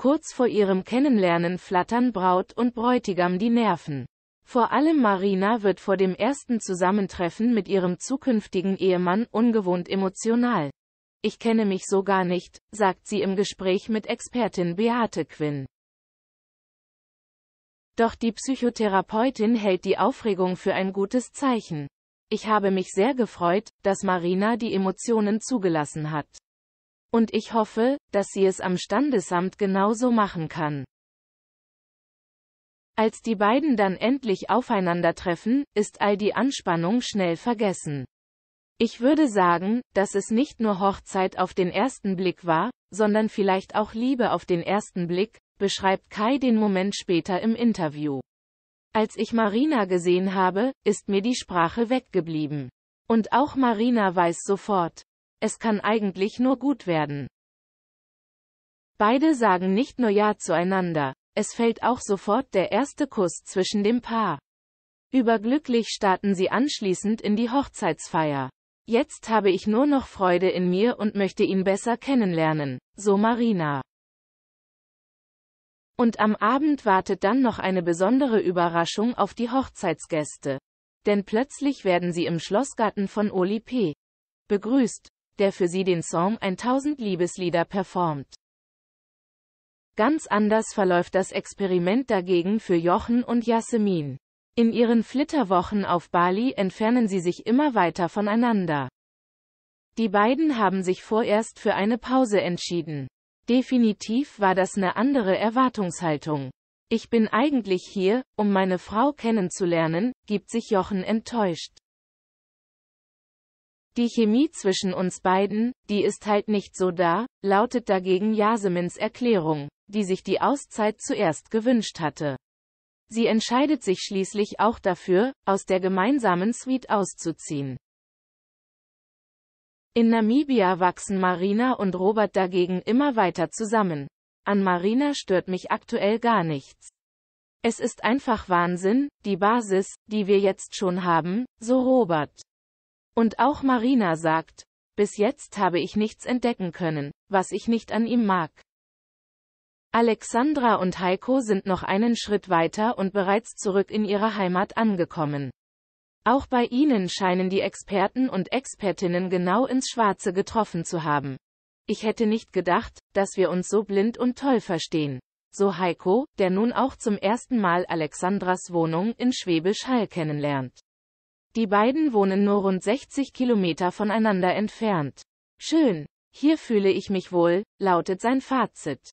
Kurz vor ihrem Kennenlernen flattern Braut und Bräutigam die Nerven. Vor allem Marina wird vor dem ersten Zusammentreffen mit ihrem zukünftigen Ehemann ungewohnt emotional. Ich kenne mich so gar nicht, sagt sie im Gespräch mit Expertin Beate Quinn. Doch die Psychotherapeutin hält die Aufregung für ein gutes Zeichen. Ich habe mich sehr gefreut, dass Marina die Emotionen zugelassen hat. Und ich hoffe, dass sie es am Standesamt genauso machen kann. Als die beiden dann endlich aufeinandertreffen, ist all die Anspannung schnell vergessen. Ich würde sagen, dass es nicht nur Hochzeit auf den ersten Blick war, sondern vielleicht auch Liebe auf den ersten Blick, beschreibt Kai den Moment später im Interview. Als ich Marina gesehen habe, ist mir die Sprache weggeblieben. Und auch Marina weiß sofort, es kann eigentlich nur gut werden. Beide sagen nicht nur Ja zueinander. Es fällt auch sofort der erste Kuss zwischen dem Paar. Überglücklich starten sie anschließend in die Hochzeitsfeier. Jetzt habe ich nur noch Freude in mir und möchte ihn besser kennenlernen, so Marina. Und am Abend wartet dann noch eine besondere Überraschung auf die Hochzeitsgäste. Denn plötzlich werden sie im Schlossgarten von Oli P. begrüßt, der für sie den Song 1000 Liebeslieder performt. Ganz anders verläuft das Experiment dagegen für Jochen und Jasmin. In ihren Flitterwochen auf Bali entfernen sie sich immer weiter voneinander. Die beiden haben sich vorerst für eine Pause entschieden. Definitiv war das eine andere Erwartungshaltung. Ich bin eigentlich hier, um meine Frau kennenzulernen, gibt sich Jochen enttäuscht. Die Chemie zwischen uns beiden, die ist halt nicht so da, lautet dagegen Jasemins Erklärung, die sich die Auszeit zuerst gewünscht hatte. Sie entscheidet sich schließlich auch dafür, aus der gemeinsamen Suite auszuziehen. In Namibia wachsen Marina und Robert dagegen immer weiter zusammen. An Marina stört mich aktuell gar nichts. Es ist einfach Wahnsinn, die Basis, die wir jetzt schon haben, so Robert. Und auch Marina sagt, bis jetzt habe ich nichts entdecken können, was ich nicht an ihm mag. Alexandra und Heiko sind noch einen Schritt weiter und bereits zurück in ihre Heimat angekommen. Auch bei ihnen scheinen die Experten und Expertinnen genau ins Schwarze getroffen zu haben. Ich hätte nicht gedacht, dass wir uns so blind und toll verstehen. So Heiko, der nun auch zum ersten Mal Alexandras Wohnung in Schwäbisch Hall kennenlernt. Die beiden wohnen nur rund 60 Kilometer voneinander entfernt. Schön. Hier fühle ich mich wohl, lautet sein Fazit.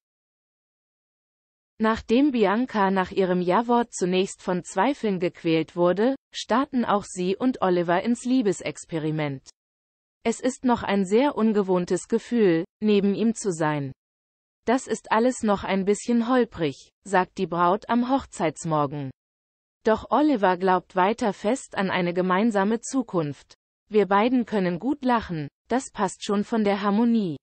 Nachdem Bianca nach ihrem Ja-Wort zunächst von Zweifeln gequält wurde, starten auch sie und Oliver ins Liebesexperiment. Es ist noch ein sehr ungewohntes Gefühl, neben ihm zu sein. Das ist alles noch ein bisschen holprig, sagt die Braut am Hochzeitsmorgen. Doch Oliver glaubt weiter fest an eine gemeinsame Zukunft. Wir beiden können gut lachen, das passt schon von der Harmonie.